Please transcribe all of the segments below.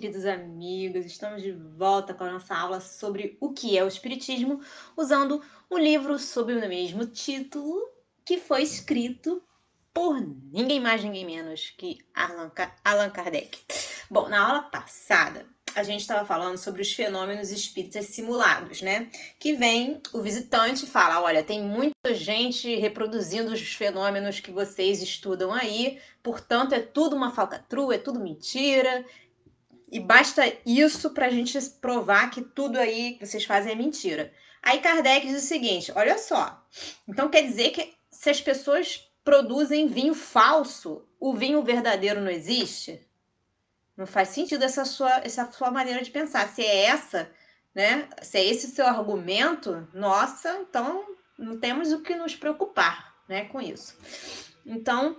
Queridos amigos, estamos de volta com a nossa aula sobre o que é o Espiritismo, usando um livro sob o mesmo título, que foi escrito por ninguém mais, ninguém menos que Allan Kardec. Bom, na aula passada, a gente estava falando sobre os fenômenos espíritas simulados, né? Que vem o visitante e fala: olha, tem muita gente reproduzindo os fenômenos que vocês estudam aí, portanto é tudo uma falcatrua, é tudo mentira, e basta isso para a gente provar que tudo aí que vocês fazem é mentira. Aí Kardec diz o seguinte: olha só. Então quer dizer que se as pessoas produzem vinho falso, o vinho verdadeiro não existe? Não faz sentido essa sua, essa sua maneira de pensar. Se é essa, né? Se é esse seu argumento, nossa, então não temos o que nos preocupar né, com isso. Então,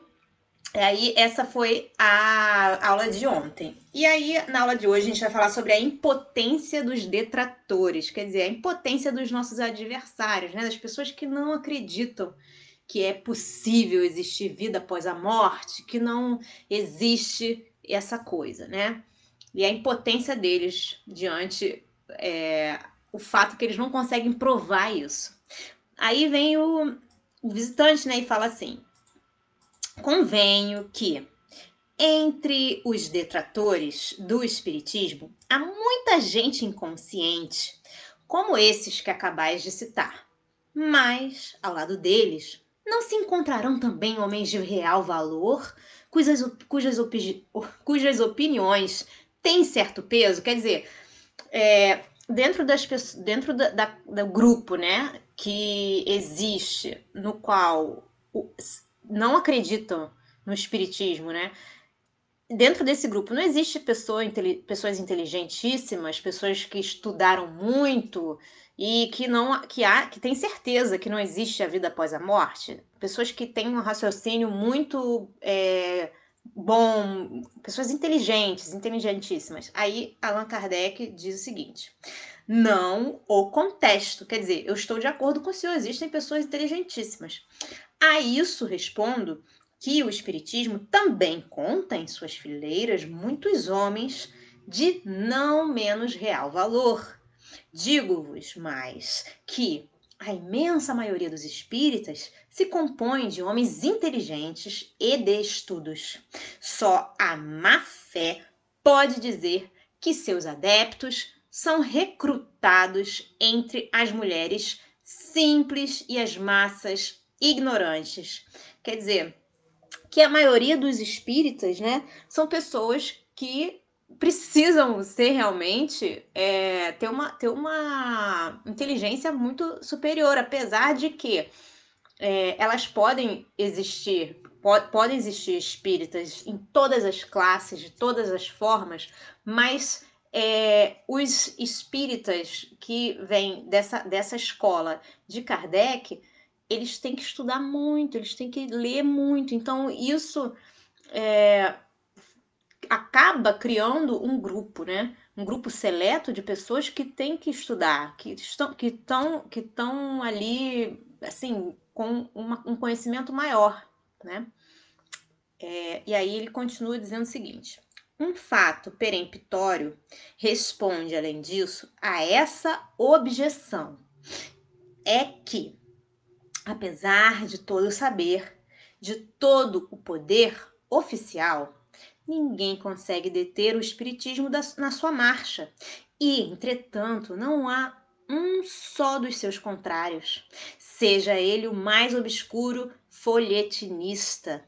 e é, Aí, essa foi a aula de ontem. E aí, na aula de hoje, a gente vai falar sobre a impotência dos detratores, quer dizer, a impotência dos nossos adversários, né? Das pessoas que não acreditam que é possível existir vida após a morte, que não existe essa coisa, né? E a impotência deles diante é, o fato que eles não conseguem provar isso. Aí vem o, o visitante, né, e fala assim: Convenho que entre os detratores do espiritismo há muita gente inconsciente, como esses que acabais de citar. Mas, ao lado deles, não se encontrarão também homens de real valor, cujas, cujas, opi, cujas opiniões têm certo peso? Quer dizer, é, dentro, das, dentro da, da, do grupo né, que existe, no qual não acreditam no espiritismo, né? Dentro desse grupo não existe pessoa, pessoas inteligentíssimas, pessoas que estudaram muito e que não que há que tem certeza que não existe a vida após a morte, pessoas que têm um raciocínio muito é, bom, pessoas inteligentes, inteligentíssimas. Aí Allan Kardec diz o seguinte: não o contesto, quer dizer, eu estou de acordo com o senhor, existem pessoas inteligentíssimas. A isso respondo que o Espiritismo também conta em suas fileiras muitos homens de não menos real valor. Digo-vos mais que a imensa maioria dos espíritas se compõe de homens inteligentes e de estudos. Só a má fé pode dizer que seus adeptos são recrutados entre as mulheres simples e as massas ignorantes. Quer dizer, que a maioria dos espíritas, né, são pessoas que precisam ser realmente é, ter, uma, ter uma inteligência muito superior, apesar de que é, elas podem existir, podem existir espíritas em todas as classes, de todas as formas, mas é, os espíritas que vêm dessa, dessa escola de Kardec eles têm que estudar muito, eles têm que ler muito. Então, isso é, acaba criando um grupo, né? Um grupo seleto de pessoas que têm que estudar, que estão, que estão, que estão ali, assim, com uma, um conhecimento maior, né? É, e aí ele continua dizendo o seguinte: um fato peremptório responde, além disso, a essa objeção. É que Apesar de todo o saber, de todo o poder oficial, ninguém consegue deter o espiritismo da, na sua marcha. E, entretanto, não há um só dos seus contrários, seja ele o mais obscuro folhetinista,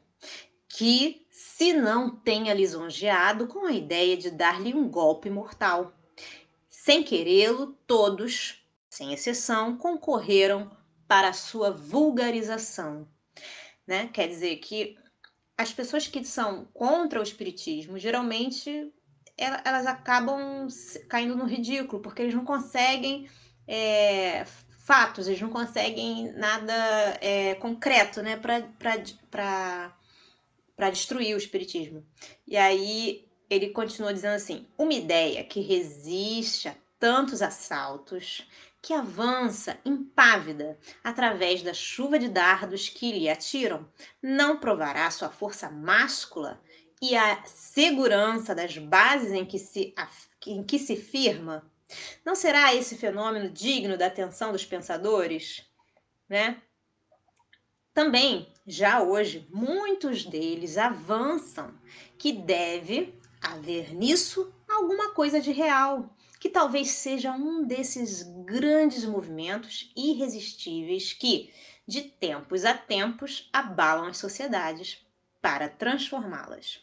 que se não tenha lisonjeado com a ideia de dar-lhe um golpe mortal. Sem querê-lo, todos, sem exceção, concorreram para a sua vulgarização. Né? Quer dizer que as pessoas que são contra o espiritismo, geralmente elas acabam caindo no ridículo, porque eles não conseguem é, fatos, eles não conseguem nada é, concreto né, para destruir o espiritismo. E aí ele continua dizendo assim: uma ideia que resiste a tantos assaltos, que avança impávida através da chuva de dardos que lhe atiram, não provará sua força máscula e a segurança das bases em que se, em que se firma? Não será esse fenômeno digno da atenção dos pensadores? Né? Também, já hoje, muitos deles avançam que deve haver nisso alguma coisa de real, que talvez seja um desses grandes movimentos irresistíveis que, de tempos a tempos, abalam as sociedades para transformá-las.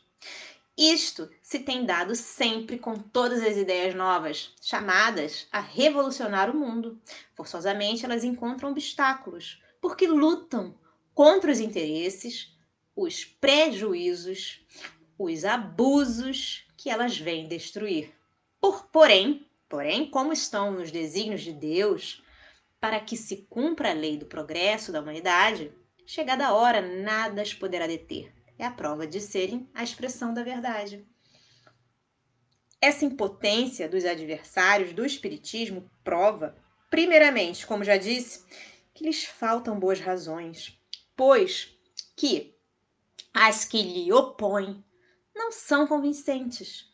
Isto se tem dado sempre com todas as ideias novas, chamadas a revolucionar o mundo. Forçosamente, elas encontram obstáculos, porque lutam contra os interesses, os prejuízos, os abusos que elas vêm destruir. Por, porém, Porém, como estão nos desígnios de Deus, para que se cumpra a lei do progresso da humanidade, chegada a hora, nada as poderá deter. É a prova de serem a expressão da verdade. Essa impotência dos adversários do Espiritismo prova, primeiramente, como já disse, que lhes faltam boas razões, pois que as que lhe opõem não são convincentes.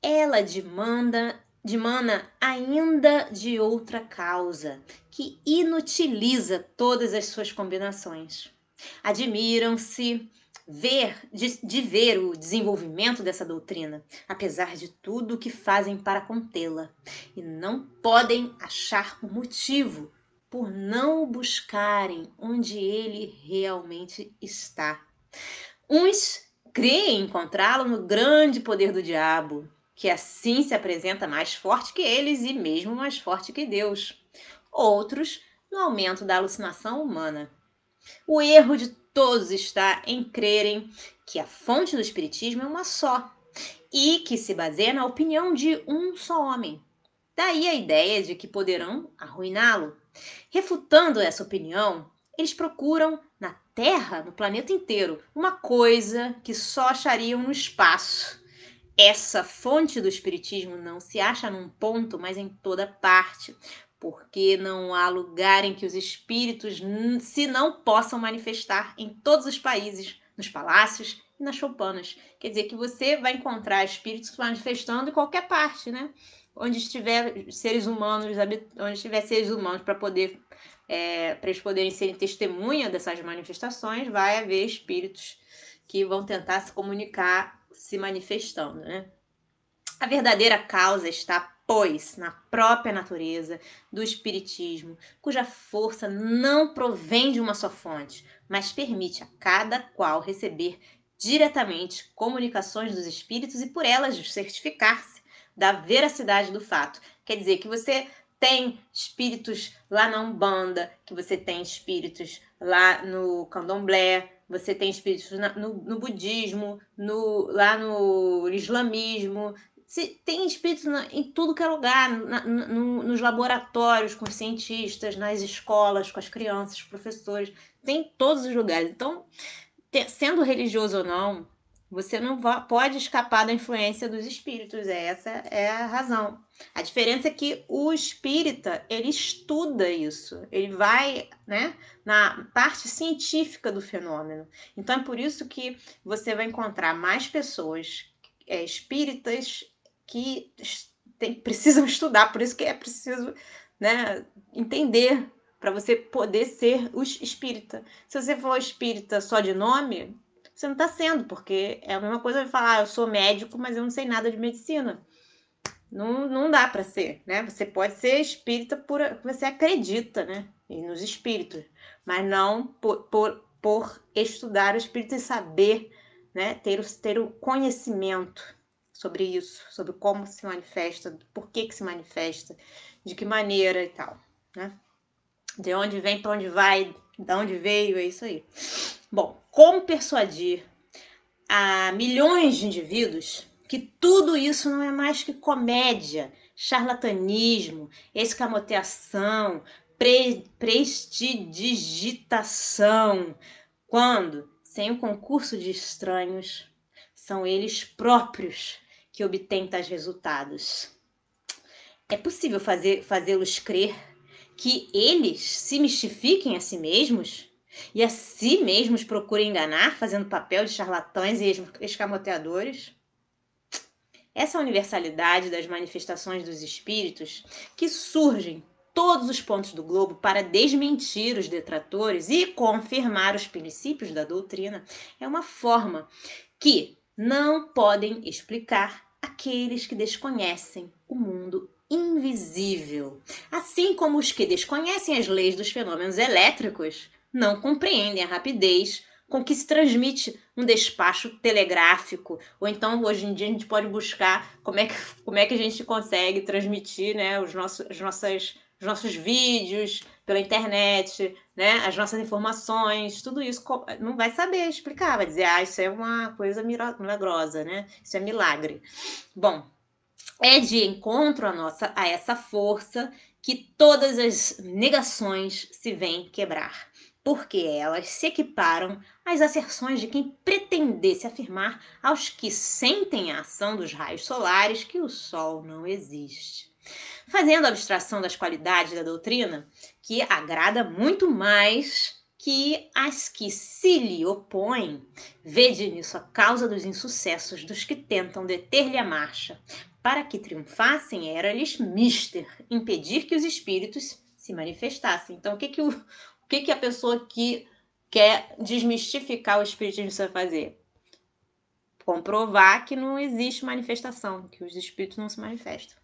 Ela demanda de mana ainda de outra causa, que inutiliza todas as suas combinações. Admiram-se ver de, de, ver o desenvolvimento dessa doutrina, apesar de tudo o que fazem para contê-la, e não podem achar o um motivo por não buscarem onde ele realmente está. Uns creem encontrá-lo no grande poder do diabo, que assim se apresenta mais forte que eles e mesmo mais forte que Deus. Outros no aumento da alucinação humana. O erro de todos está em crerem que a fonte do Espiritismo é uma só e que se baseia na opinião de um só homem. Daí a ideia de que poderão arruiná-lo. Refutando essa opinião, eles procuram na Terra, no planeta inteiro, uma coisa que só achariam no espaço essa fonte do Espiritismo não se acha num ponto, mas em toda parte, porque não há lugar em que os espíritos se não possam manifestar em todos os países, nos palácios e nas choupanas. Quer dizer que você vai encontrar espíritos se manifestando em qualquer parte, né? Onde estiver seres humanos, onde estiver seres humanos para poder é, para eles poderem serem testemunha dessas manifestações, vai haver espíritos que vão tentar se comunicar se manifestando, né? A verdadeira causa está, pois, na própria natureza do Espiritismo, cuja força não provém de uma só fonte, mas permite a cada qual receber diretamente comunicações dos espíritos e por elas certificar-se da veracidade do fato. Quer dizer que você tem espíritos lá na Umbanda, que você tem espíritos lá no Candomblé, você tem espíritos na, no, no, budismo, no, lá no islamismo. Se, tem espíritos na, em tudo que é lugar, na, no, nos laboratórios, com os cientistas, nas escolas, com as crianças, professores. Tem em todos os lugares. Então, sendo religioso ou não, você não pode escapar da influência dos espíritos, essa é a razão. A diferença é que o espírita, ele estuda isso, ele vai né, na parte científica do fenômeno. Então é por isso que você vai encontrar mais pessoas é, espíritas que tem, precisam estudar, por isso que é preciso né, entender para você poder ser o espírita. Se você for espírita só de nome, você não está sendo, porque é a mesma coisa de falar, ah, eu sou médico, mas eu não sei nada de medicina. Não, não dá para ser, né? Você pode ser espírita por você acredita, né? E nos espíritos, mas não por, por, por estudar o espírito e saber, né? Ter o, ter o conhecimento sobre isso, sobre como se manifesta, por que, que se manifesta, de que maneira e tal, né? De onde vem, para onde vai, da onde veio, é isso aí. Bom, como persuadir a milhões de indivíduos que tudo isso não é mais que comédia, charlatanismo, escamoteação, pre prestidigitação, quando, sem o concurso de estranhos, são eles próprios que obtêm tais resultados. É possível fazer fazê-los crer que eles se mistifiquem a si mesmos e a si mesmos procurem enganar, fazendo papel de charlatães e escamoteadores? Essa é universalidade das manifestações dos espíritos que surgem todos os pontos do globo para desmentir os detratores e confirmar os princípios da doutrina é uma forma que não podem explicar aqueles que desconhecem o mundo invisível. Assim como os que desconhecem as leis dos fenômenos elétricos não compreendem a rapidez com que se transmite um despacho telegráfico. Ou então, hoje em dia, a gente pode buscar como é que, como é que a gente consegue transmitir né, os, nossos, as nossas, os nossos vídeos pela internet, né, as nossas informações, tudo isso não vai saber explicar, vai dizer, ah, isso é uma coisa milagrosa, né? Isso é milagre. Bom, é de encontro a, nossa, a essa força que todas as negações se vêm quebrar, porque elas se equiparam às asserções de quem pretendesse afirmar aos que sentem a ação dos raios solares que o Sol não existe. Fazendo a abstração das qualidades da doutrina, que agrada muito mais que as que se lhe opõem vede nisso a causa dos insucessos dos que tentam deter-lhe a marcha. Para que triunfassem, era-lhes mister, impedir que os espíritos se manifestassem. Então, o que, que, o, o que, que a pessoa que quer desmistificar o espírito precisa fazer? Comprovar que não existe manifestação, que os espíritos não se manifestam.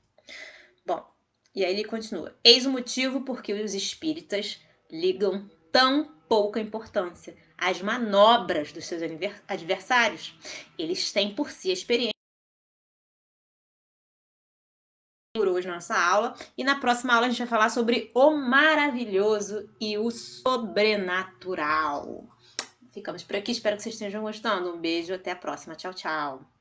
Bom, e aí ele continua. Eis o motivo por que os espíritas ligam tão pouca importância às manobras dos seus adversários. Eles têm por si a experiência hoje na nossa aula e na próxima aula a gente vai falar sobre o maravilhoso e o sobrenatural. Ficamos por aqui, espero que vocês estejam gostando. Um beijo, até a próxima. Tchau, tchau.